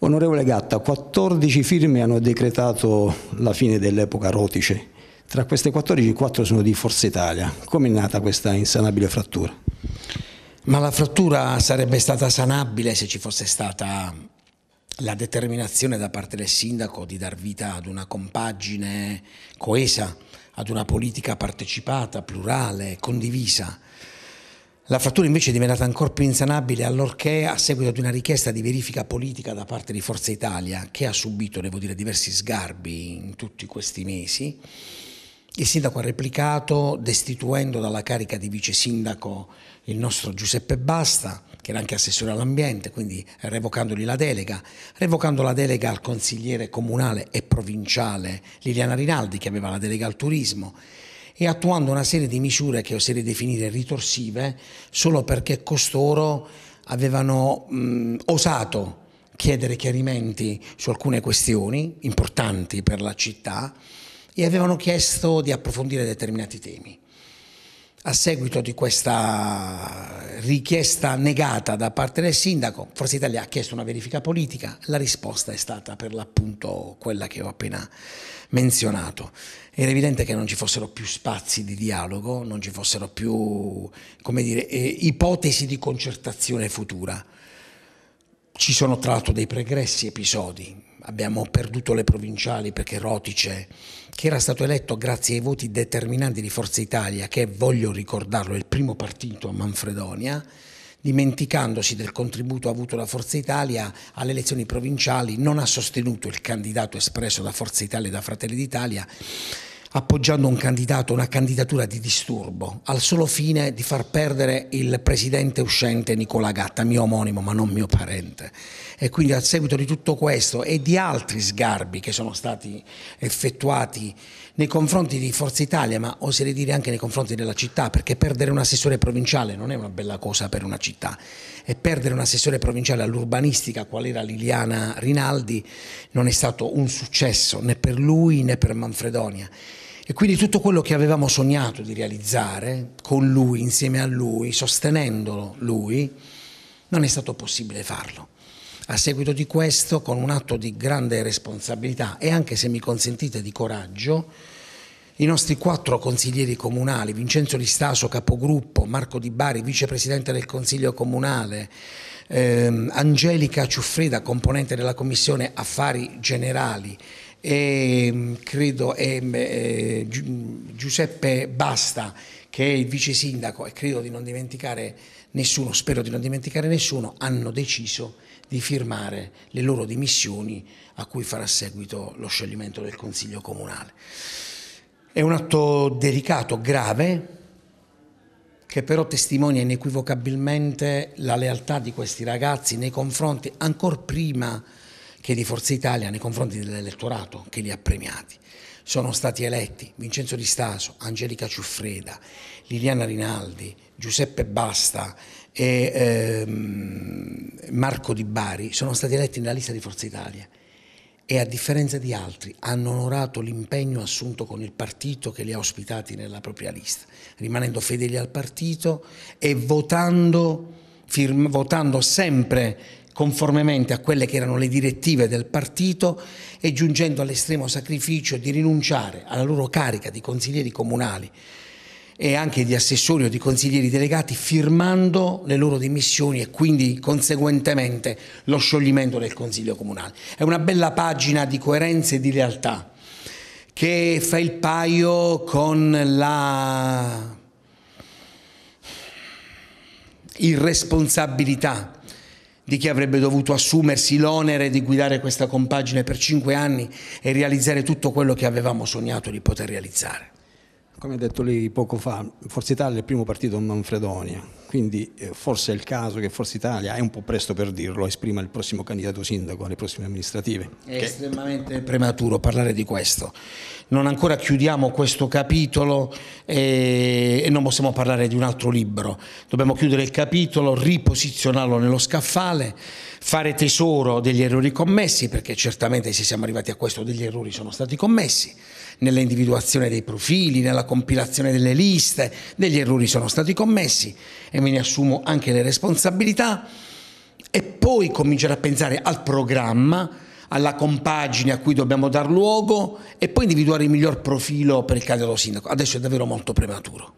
Onorevole Gatta, 14 firme hanno decretato la fine dell'epoca rotice. Tra queste 14, 4 sono di Forza Italia. Come è nata questa insanabile frattura? Ma la frattura sarebbe stata sanabile se ci fosse stata la determinazione da parte del sindaco di dar vita ad una compagine coesa, ad una politica partecipata, plurale, condivisa. La frattura invece è diventata ancora più insanabile allorché, a seguito di una richiesta di verifica politica da parte di Forza Italia, che ha subito, devo dire, diversi sgarbi in tutti questi mesi, il sindaco ha replicato destituendo dalla carica di vice sindaco il nostro Giuseppe Basta, che era anche assessore all'ambiente, quindi revocandogli la delega, revocando la delega al consigliere comunale e provinciale Liliana Rinaldi, che aveva la delega al turismo e attuando una serie di misure che oserei definire ritorsive solo perché costoro avevano mh, osato chiedere chiarimenti su alcune questioni importanti per la città e avevano chiesto di approfondire determinati temi a seguito di questa richiesta negata da parte del sindaco, Forza Italia ha chiesto una verifica politica, la risposta è stata per l'appunto quella che ho appena menzionato. Era evidente che non ci fossero più spazi di dialogo, non ci fossero più dire, eh, ipotesi di concertazione futura. Ci sono tra l'altro dei pregressi episodi, abbiamo perduto le provinciali perché Rotice, che era stato eletto grazie ai voti determinanti di Forza Italia, che voglio ricordarlo è il primo partito a Manfredonia, dimenticandosi del contributo avuto da Forza Italia alle elezioni provinciali, non ha sostenuto il candidato espresso da Forza Italia e da Fratelli d'Italia appoggiando un candidato, una candidatura di disturbo, al solo fine di far perdere il presidente uscente Nicola Gatta, mio omonimo ma non mio parente. E quindi a seguito di tutto questo e di altri sgarbi che sono stati effettuati nei confronti di Forza Italia, ma oserei dire anche nei confronti della città, perché perdere un assessore provinciale non è una bella cosa per una città e perdere un assessore provinciale all'urbanistica, qual era Liliana Rinaldi, non è stato un successo né per lui né per Manfredonia. E quindi tutto quello che avevamo sognato di realizzare con lui, insieme a lui, sostenendolo lui, non è stato possibile farlo. A seguito di questo, con un atto di grande responsabilità e anche se mi consentite di coraggio, i nostri quattro consiglieri comunali, Vincenzo Listaso, capogruppo, Marco Di Bari, vicepresidente del Consiglio Comunale, ehm, Angelica Ciuffrida, componente della Commissione Affari Generali e ehm, credo e, ehm, eh, Giuseppe Basta che è il vice sindaco e credo di non dimenticare nessuno, spero di non dimenticare nessuno, hanno deciso di firmare le loro dimissioni a cui farà seguito lo scioglimento del Consiglio Comunale. È un atto delicato, grave, che però testimonia inequivocabilmente la lealtà di questi ragazzi nei confronti, ancora prima che di Forza Italia nei confronti dell'elettorato che li ha premiati. Sono stati eletti Vincenzo Di Staso, Angelica Ciuffreda, Liliana Rinaldi, Giuseppe Basta e ehm, Marco Di Bari, sono stati eletti nella lista di Forza Italia e a differenza di altri hanno onorato l'impegno assunto con il partito che li ha ospitati nella propria lista, rimanendo fedeli al partito e votando, firma, votando sempre conformemente a quelle che erano le direttive del partito e giungendo all'estremo sacrificio di rinunciare alla loro carica di consiglieri comunali e anche di assessori o di consiglieri delegati firmando le loro dimissioni e quindi conseguentemente lo scioglimento del Consiglio Comunale. È una bella pagina di coerenza e di lealtà che fa il paio con la irresponsabilità di chi avrebbe dovuto assumersi l'onere di guidare questa compagine per cinque anni e realizzare tutto quello che avevamo sognato di poter realizzare. Come ha detto lei poco fa, Forza Italia è il primo partito a Manfredonia, quindi eh, forse è il caso che Forza Italia, è un po' presto per dirlo, esprima il prossimo candidato sindaco alle prossime amministrative. È che... estremamente prematuro parlare di questo. Non ancora chiudiamo questo capitolo e, e non possiamo parlare di un altro libro. Dobbiamo chiudere il capitolo, riposizionarlo nello scaffale, fare tesoro degli errori commessi, perché certamente se siamo arrivati a questo degli errori sono stati commessi nell'individuazione dei profili, nella compilazione delle liste, degli errori sono stati commessi e me ne assumo anche le responsabilità e poi cominciare a pensare al programma, alla compagine a cui dobbiamo dar luogo e poi individuare il miglior profilo per il candidato sindaco. Adesso è davvero molto prematuro.